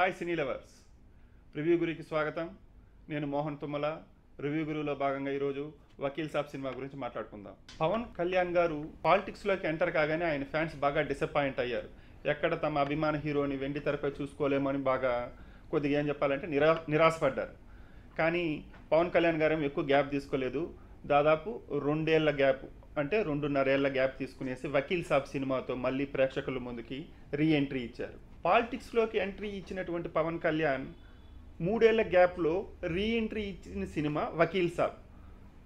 hi cine lovers review గురికి స్వాగతం నేను మోహన్ తుమ్మల రివ్యూ గురువులో భాగంగా ఈరోజు వకీల్ సాబ్ సినిమా గురించి మాట్లాడుకుందాం పవన్ కళ్యాణ్ గారు పాలిటిక్స్లోకి ఎంటర్ కాగానే ఆయన ఫ్యాన్స్ బాగా డిసప్పాయింట్ అయ్యారు ఎక్కడ తమ అభిమాన హీరోని వెండి తెరపై చూసుకోలేమని బాగా కొద్దిగా ఏం చెప్పాలంటే నిరా నిరాశపడ్డారు కానీ పవన్ కళ్యాణ్ గారు ఎక్కువ గ్యాప్ తీసుకోలేదు దాదాపు రెండేళ్ల గ్యాప్ అంటే రెండున్నరేళ్ల గ్యాప్ తీసుకునేసి వకీల్ సాబ్ సినిమాతో మళ్ళీ ప్రేక్షకుల ముందుకి రీ ఎంట్రీ ఇచ్చారు పాలిటిక్స్లోకి ఎంట్రీ ఇచ్చినటువంటి పవన్ కళ్యాణ్ మూడేళ్ల గ్యాప్లో రీఎంట్రీ ఇచ్చిన సినిమా వకీల్ సాబ్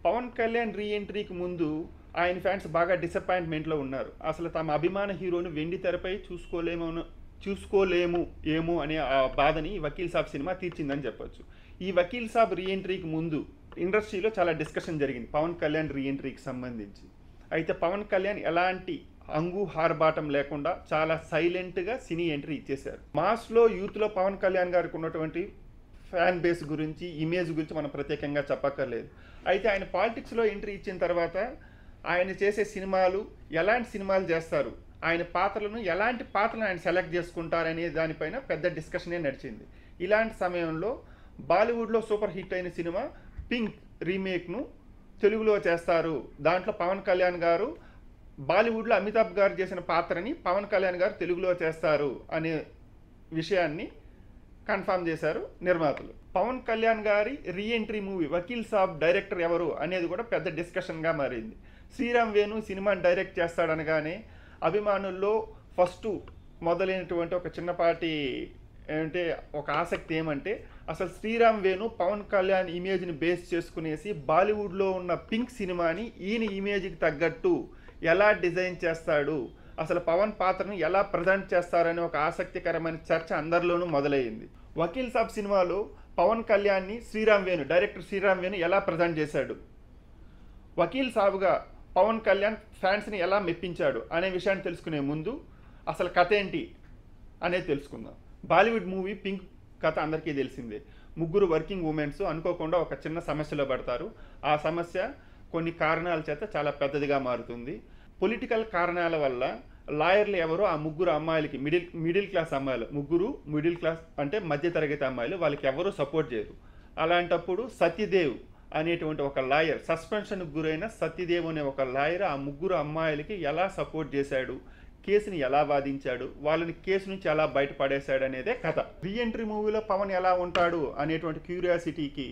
పవన్ కళ్యాణ్ రీఎంట్రీకి ముందు ఆయన ఫ్యాన్స్ బాగా డిసప్పాయింట్మెంట్లో ఉన్నారు అసలు తమ అభిమాన హీరోను వెండి తెరపై చూసుకోలేమో చూసుకోలేము ఏమో అనే ఆ బాధని వకీల్ సాబ్ సినిమా తీర్చిందని చెప్పొచ్చు ఈ వకీల్ సాబ్ రీఎంట్రీకి ముందు ఇండస్ట్రీలో చాలా డిస్కషన్ జరిగింది పవన్ కళ్యాణ్ రీఎంట్రీకి సంబంధించి అయితే పవన్ కళ్యాణ్ ఎలాంటి అంగు హార్బాటం లేకుండా చాలా సైలెంట్గా సినీ ఎంట్రీ ఇచ్చేశారు మాస్లో యూత్లో పవన్ కళ్యాణ్ గారికి ఉన్నటువంటి ఫ్యాన్ బేస్ గురించి ఇమేజ్ గురించి మనం ప్రత్యేకంగా చెప్పక్కర్లేదు అయితే ఆయన పాలిటిక్స్లో ఎంట్రీ ఇచ్చిన తర్వాత ఆయన చేసే సినిమాలు ఎలాంటి సినిమాలు చేస్తారు ఆయన పాత్రలను ఎలాంటి పాత్రలను ఆయన సెలెక్ట్ చేసుకుంటారనే దానిపైన పెద్ద డిస్కషనే నడిచింది ఇలాంటి సమయంలో బాలీవుడ్లో సూపర్ హిట్ అయిన సినిమా పింక్ రీమేక్ను తెలుగులో చేస్తారు దాంట్లో పవన్ కళ్యాణ్ గారు బాలీవుడ్లో అమితాబ్ గారు చేసిన పాత్రని పవన్ కళ్యాణ్ గారు తెలుగులో చేస్తారు అనే విషయాన్ని కన్ఫామ్ చేశారు నిర్మాతలు పవన్ కళ్యాణ్ గారి reentry movie Vakeel Saab director ఎవరు అనేది కూడా పెద్ద డిస్కషన్గా మారింది శ్రీరామ్ వేణు సినిమాని డైరెక్ట్ చేస్తాడనగానే అభిమానుల్లో ఫస్ట్ మొదలైనటువంటి ఒక చిన్నపాటి అంటే ఒక ఆసక్తి ఏమంటే అసలు శ్రీరామ్ వేణు పవన్ కళ్యాణ్ ఇమేజ్ని బేస్ చేసుకునేసి బాలీవుడ్లో ఉన్న పింక్ సినిమాని ఈయన ఇమేజ్కి తగ్గట్టు ఎలా డిజైన్ చేస్తాడు అసలు పవన్ పాత్రను ఎలా ప్రజెంట్ చేస్తారనే ఒక ఆసక్తికరమైన చర్చ అందరిలోనూ మొదలైంది వకీల్ సాబ్ సినిమాలో పవన్ కళ్యాణ్ని శ్రీరామ్ వేణు డైరెక్టర్ శ్రీరామ్ వేణు ఎలా ప్రజెంట్ చేశాడు వకీల్ సాబుగా పవన్ కళ్యాణ్ ఫ్యాన్స్ని ఎలా మెప్పించాడు అనే విషయాన్ని తెలుసుకునే ముందు అసలు కథ ఏంటి అనేది తెలుసుకుందాం బాలీవుడ్ మూవీ పింక్ కథ అందరికీ తెలిసిందే ముగ్గురు వర్కింగ్ ఉమెన్స్ అనుకోకుండా ఒక చిన్న సమస్యలో పడతారు ఆ సమస్య కొన్ని కారణాల చేత చాలా పెద్దదిగా మారుతుంది పొలిటికల్ కారణాల వల్ల లాయర్లు ఎవరో ఆ ముగ్గురు అమ్మాయిలకి మిడిల్ మిడిల్ క్లాస్ అమ్మాయిలు ముగ్గురు మిడిల్ క్లాస్ అంటే మధ్యతరగతి అమ్మాయిలు వాళ్ళకి ఎవరూ సపోర్ట్ చేయరు అలాంటప్పుడు సత్యదేవ్ అనేటువంటి ఒక లాయర్ సస్పెన్షన్కు గురైన సత్యదేవ్ అనే ఒక లాయర్ ఆ ముగ్గురు అమ్మాయిలకి ఎలా సపోర్ట్ చేశాడు కేసుని ఎలా వాదించాడు వాళ్ళని కేసు నుంచి ఎలా బయటపడేశాడు అనేదే కథ రీఎంట్రీ మూవీలో పవన్ ఎలా ఉంటాడు అనేటువంటి క్యూరియాసిటీకి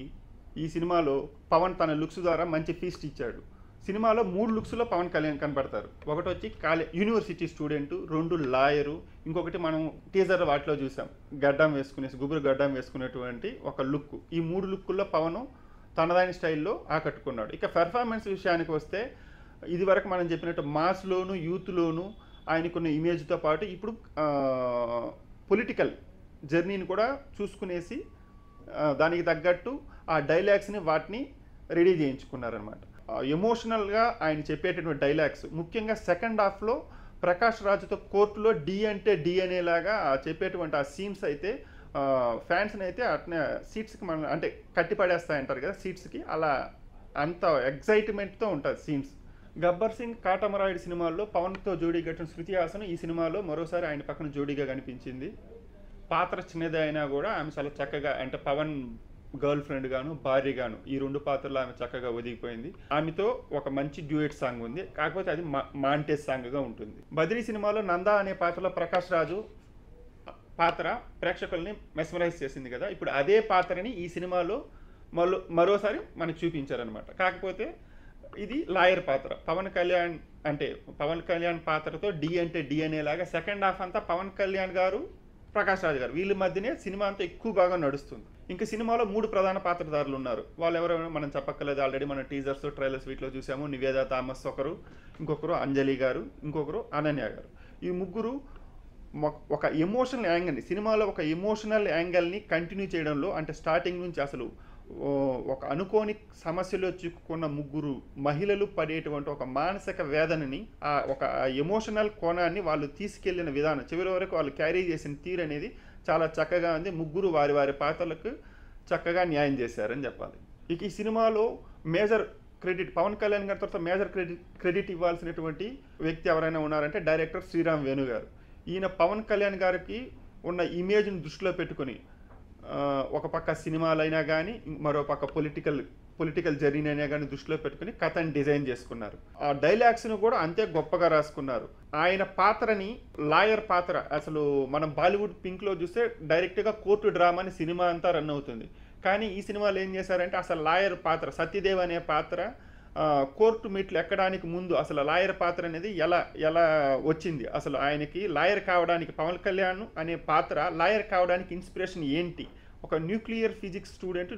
ఈ సినిమాలో పవన్ తన లుక్స్ ద్వారా మంచి ఫీస్ట్ ఇచ్చాడు సినిమాలో మూడు లుక్స్లో పవన్ కళ్యాణ్ కనపడతారు ఒకటి వచ్చి కాలే యూనివర్సిటీ స్టూడెంట్ రెండు లాయరు ఇంకొకటి మనం టీజర్ వాటిలో చూసాం గడ్డం వేసుకునేసి గుబురు గడ్డం వేసుకునేటువంటి ఒక లుక్ ఈ మూడు లుక్కుల్లో పవన్ తనదాని స్టైల్లో ఆకట్టుకున్నాడు ఇక పెర్ఫార్మెన్స్ విషయానికి వస్తే ఇది వరకు మనం చెప్పినట్టు మాస్లోను యూత్లోను ఆయనకున్న ఇమేజ్తో పాటు ఇప్పుడు పొలిటికల్ జర్నీని కూడా చూసుకునేసి దానికి తగ్గట్టు ఆ డైలాగ్స్ని వాటిని రెడీ చేయించుకున్నారనమాట ఎమోషనల్గా ఆయన చెప్పేటటువంటి డైలాగ్స్ ముఖ్యంగా సెకండ్ హాఫ్లో ప్రకాష్ రాజుతో కోర్టులో డి అంటే డిఎన్ఏ లాగా చెప్పేటువంటి ఆ సీన్స్ అయితే ఫ్యాన్స్ని అయితే అట్నే సీట్స్కి మన అంటే అంటారు కదా సీట్స్కి అలా అంత ఎగ్జైట్మెంట్తో ఉంటుంది సీన్స్ గబ్బర్ సింగ్ కాటమరాయుడు సినిమాల్లో పవన్తో జోడీ కట్టిన శృతి హాసన్ ఈ సినిమాలో మరోసారి ఆయన పక్కన జోడీగా కనిపించింది పాత్ర చిన్నదైనా కూడా ఆమె చాలా చక్కగా అంటే పవన్ గర్ల్ ఫ్రెండ్ గాను భార్య గాను ఈ రెండు పాత్రలు ఆమె చక్కగా ఒదిగిపోయింది ఆమెతో ఒక మంచి డ్యూయట్ సాంగ్ ఉంది కాకపోతే అది మాంటేజ్ సాంగ్గా ఉంటుంది బదిరీ సినిమాలో నందా అనే పాత్రలో ప్రకాష్ రాజు పాత్ర ప్రేక్షకుల్ని మెస్మరైజ్ చేసింది కదా ఇప్పుడు అదే పాత్రని ఈ సినిమాలో మరో మరోసారి మనకు చూపించారనమాట కాకపోతే ఇది లాయర్ పాత్ర పవన్ కళ్యాణ్ అంటే పవన్ కళ్యాణ్ పాత్రతో డి అంటే డిఎన్ఏ లాగా సెకండ్ హాఫ్ అంతా పవన్ కళ్యాణ్ గారు ప్రకాష్ రాజ్ గారు వీళ్ళ మధ్యనే సినిమా అంతా ఎక్కువ బాగా నడుస్తుంది ఇంకా సినిమాలో మూడు ప్రధాన పాత్రధారులు ఉన్నారు వాళ్ళు ఎవరైనా మనం చెప్పక్కర్లేదు ఆల్రెడీ మన టీజర్స్ ట్రైలర్స్ వీటిలో చూసాము నివేద థామస్ ఒకరు ఇంకొకరు అంజలి గారు ఇంకొకరు అనన్య గారు ఈ ముగ్గురు ఒక ఎమోషనల్ యాంగిల్ని సినిమాలో ఒక ఎమోషనల్ యాంగిల్ని కంటిన్యూ చేయడంలో అంటే స్టార్టింగ్ నుంచి అసలు ఒక అనుకోని సమస్యలో చిక్కుకున్న ముగ్గురు మహిళలు పడేటువంటి ఒక మానసిక వేదనని ఆ ఒక ఎమోషనల్ కోణాన్ని వాళ్ళు తీసుకెళ్లిన విధానం చివరి వరకు వాళ్ళు క్యారీ చేసిన తీరు అనేది చాలా చక్కగా ఉంది ముగ్గురు వారి వారి పాత్రలకు చక్కగా న్యాయం చేశారని చెప్పాలి ఇక ఈ సినిమాలో మేజర్ క్రెడిట్ పవన్ కళ్యాణ్ గారి తర్వాత మేజర్ క్రెడిట్ క్రెడిట్ ఇవ్వాల్సినటువంటి వ్యక్తి ఎవరైనా ఉన్నారంటే డైరెక్టర్ శ్రీరామ్ వేణు గారు ఈయన పవన్ కళ్యాణ్ గారికి ఉన్న ఇమేజ్ని దృష్టిలో పెట్టుకుని ఒక పక్క సినిమాలైనా కానీ మరో పక్క పొలిటికల్ పొలిటికల్ జర్నీ అయినా కానీ దృష్టిలో పెట్టుకుని కథని డిజైన్ చేసుకున్నారు ఆ డైలాగ్స్ను కూడా అంతే గొప్పగా రాసుకున్నారు ఆయన పాత్రని లాయర్ పాత్ర అసలు మనం బాలీవుడ్ పింక్లో చూస్తే డైరెక్ట్గా కోర్టు డ్రామాని సినిమా అంతా రన్ అవుతుంది కానీ ఈ సినిమాలో ఏం చేశారంటే అసలు లాయర్ పాత్ర సత్యదేవ్ అనే పాత్ర కోర్టు మీట్లు ఎక్కడానికి ముందు అసలు లాయర్ పాత్ర అనేది ఎలా ఎలా వచ్చింది అసలు ఆయనకి లాయర్ కావడానికి పవన్ కళ్యాణ్ అనే పాత్ర లాయర్ కావడానికి ఇన్స్పిరేషన్ ఏంటి ఒక న్యూక్లియర్ ఫిజిక్స్ స్టూడెంట్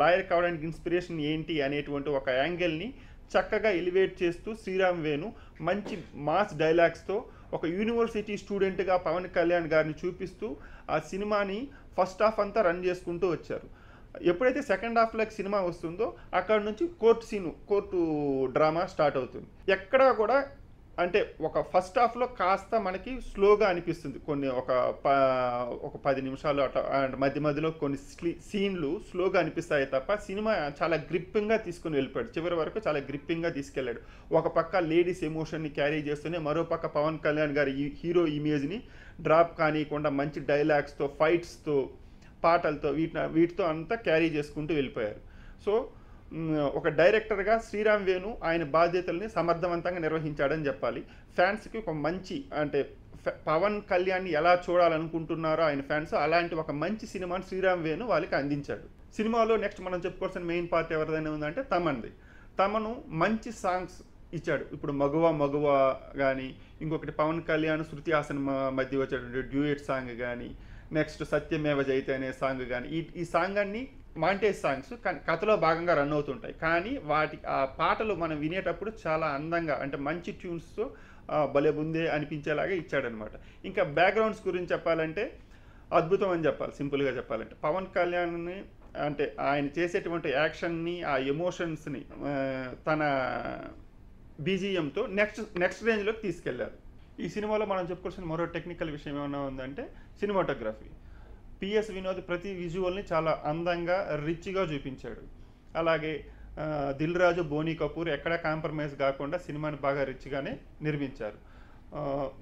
లాయర్ కావడానికి ఇన్స్పిరేషన్ ఏంటి అనేటువంటి ఒక యాంగిల్ని చక్కగా ఎలివేట్ చేస్తూ శ్రీరామ్ వేణు మంచి మాస్ డైలాగ్స్తో ఒక యూనివర్సిటీ స్టూడెంట్గా పవన్ కళ్యాణ్ గారిని చూపిస్తూ ఆ సినిమాని ఫస్ట్ హాఫ్ అంతా రన్ చేసుకుంటూ వచ్చారు ఎప్పుడైతే సెకండ్ హాఫ్లోకి సినిమా వస్తుందో అక్కడ నుంచి court scene court drama start అవుతుంది ఎక్కడా కూడా అంటే ఒక ఫస్ట్ హాఫ్లో కాస్త మనకి స్లోగా అనిపిస్తుంది కొన్ని ఒక ఒక పది నిమిషాలు అట అండ్ మధ్య మధ్యలో కొన్ని సీన్లు స్లోగా అనిపిస్తాయి తప్ప సినిమా చాలా గ్రిప్పింగ్గా తీసుకుని వెళ్ళిపోయాడు చివరి వరకు చాలా గ్రిప్పింగ్గా తీసుకెళ్ళాడు ఒక పక్క లేడీస్ ఎమోషన్ని క్యారీ చేస్తూనే మరో పక్క పవన్ కళ్యాణ్ గారి హీరో ఇమేజ్ని డ్రాప్ కానీయకుండా మంచి డైలాగ్స్తో ఫైట్స్తో పాటలతో వీటి వీటితో అంతా క్యారీ చేసుకుంటూ వెళ్ళిపోయారు సో ఒక డైరెక్టర్గా శ్రీరామ్ వేణు ఆయన బాధ్యతల్ని సమర్థవంతంగా నిర్వహించాడని చెప్పాలి ఫ్యాన్స్కి ఒక మంచి అంటే పవన్ కళ్యాణ్ని ఎలా చూడాలనుకుంటున్నారో ఆయన ఫ్యాన్స్ అలాంటి ఒక మంచి సినిమాను శ్రీరామ్ వేణు వాళ్ళకి అందించాడు సినిమాలో నెక్స్ట్ మనం చెప్పుకోవాల్సిన మెయిన్ పార్ట్ ఎవరిదైనా ఉందంటే తమన్ది తమను మంచి సాంగ్స్ ఇచ్చాడు ఇప్పుడు మగువ మగువ కానీ ఇంకొకటి పవన్ కళ్యాణ్ శృతి హాసన్ మధ్య వచ్చేటువంటి డ్యూయట్ సాంగ్ కానీ నెక్స్ట్ సత్యమేవ జైతే అనే సాంగ్ కానీ ఈ ఈ సాంగ్ అన్ని మాంటేజ్ సాంగ్స్ కథలో భాగంగా రన్ అవుతుంటాయి కానీ వాటి ఆ పాటలు మనం వినేటప్పుడు చాలా అందంగా అంటే మంచి ట్యూన్స్తో భలే ముందే అనిపించేలాగా ఇచ్చాడనమాట ఇంకా బ్యాక్గ్రౌండ్స్ గురించి చెప్పాలంటే అద్భుతం అని చెప్పాలి సింపుల్గా చెప్పాలంటే పవన్ కళ్యాణ్ని అంటే ఆయన చేసేటువంటి యాక్షన్ని ఆ ఎమోషన్స్ని తన బీజిఎంతో నెక్స్ట్ నెక్స్ట్ రేంజ్లోకి తీసుకెళ్లారు ఈ సినిమాలో మనం చెప్పుకోవాల్సిన మరో టెక్నికల్ విషయం ఏమైనా ఉందంటే సినిమాటోగ్రఫీ పిఎస్ వినోద్ ప్రతి విజువల్ని చాలా అందంగా రిచ్గా చూపించాడు అలాగే దిల్ రాజు బోనీ కపూర్ ఎక్కడా కాంప్రమైజ్ కాకుండా సినిమాని బాగా రిచ్గానే నిర్మించారు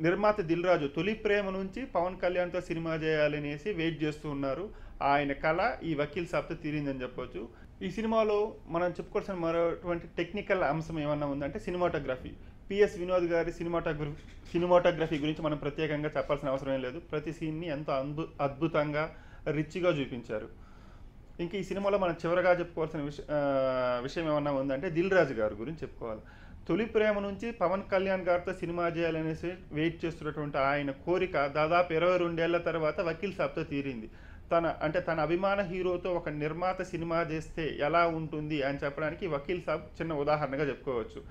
నిర్మాత దిల్ రాజు తొలి ప్రేమ నుంచి పవన్ కళ్యాణ్తో సినిమా చేయాలనేసి వెయిట్ చేస్తూ ఉన్నారు ఆయన కళ ఈ వకీల్ సాబ్తో తీరిందని చెప్పొచ్చు ఈ సినిమాలో మనం చెప్పుకోవాల్సిన మరోటువంటి టెక్నికల్ అంశం ఏమన్నా ఉందంటే సినిమాటోగ్రఫీ పిఎస్ వినోద్ గారి సినిమాటోగ్రఫీ సినిమాటోగ్రఫీ గురించి మనం ప్రత్యేకంగా చెప్పాల్సిన అవసరం లేదు ప్రతి సీన్ని ఎంతో అద్భు అద్భుతంగా రిచ్గా చూపించారు ఇంక ఈ సినిమాలో మనం చివరగా చెప్పుకోవాల్సిన విష విషయం ఏమన్నా ఉందంటే దిల్ రాజు గారి గురించి చెప్పుకోవాలి తొలి ప్రేమ నుంచి పవన్ కళ్యాణ్ గారితో సినిమా చేయాలనేసి వెయిట్ చేస్తున్నటువంటి ఆయన కోరిక దాదాపు ఇరవై రెండేళ్ల తర్వాత వకీల్ సాబ్తో తీరింది తన అంటే తన అభిమాన హీరోతో ఒక నిర్మాత సినిమా చేస్తే ఎలా ఉంటుంది అని చెప్పడానికి వకీల్ సాబ్ చిన్న ఉదాహరణగా చెప్పుకోవచ్చు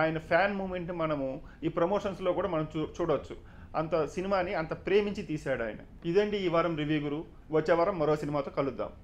ఆయన ఫ్యాన్ మూమెంట్ మనము ఈ ప్రమోషన్స్లో కూడా మనం చూ చూడవచ్చు అంత సినిమాని అంత ప్రేమించి తీశాడు ఆయన ఇదండి ఈ వారం రివ్యూ గురు వచ్చే వారం మరో సినిమాతో కలుద్దాం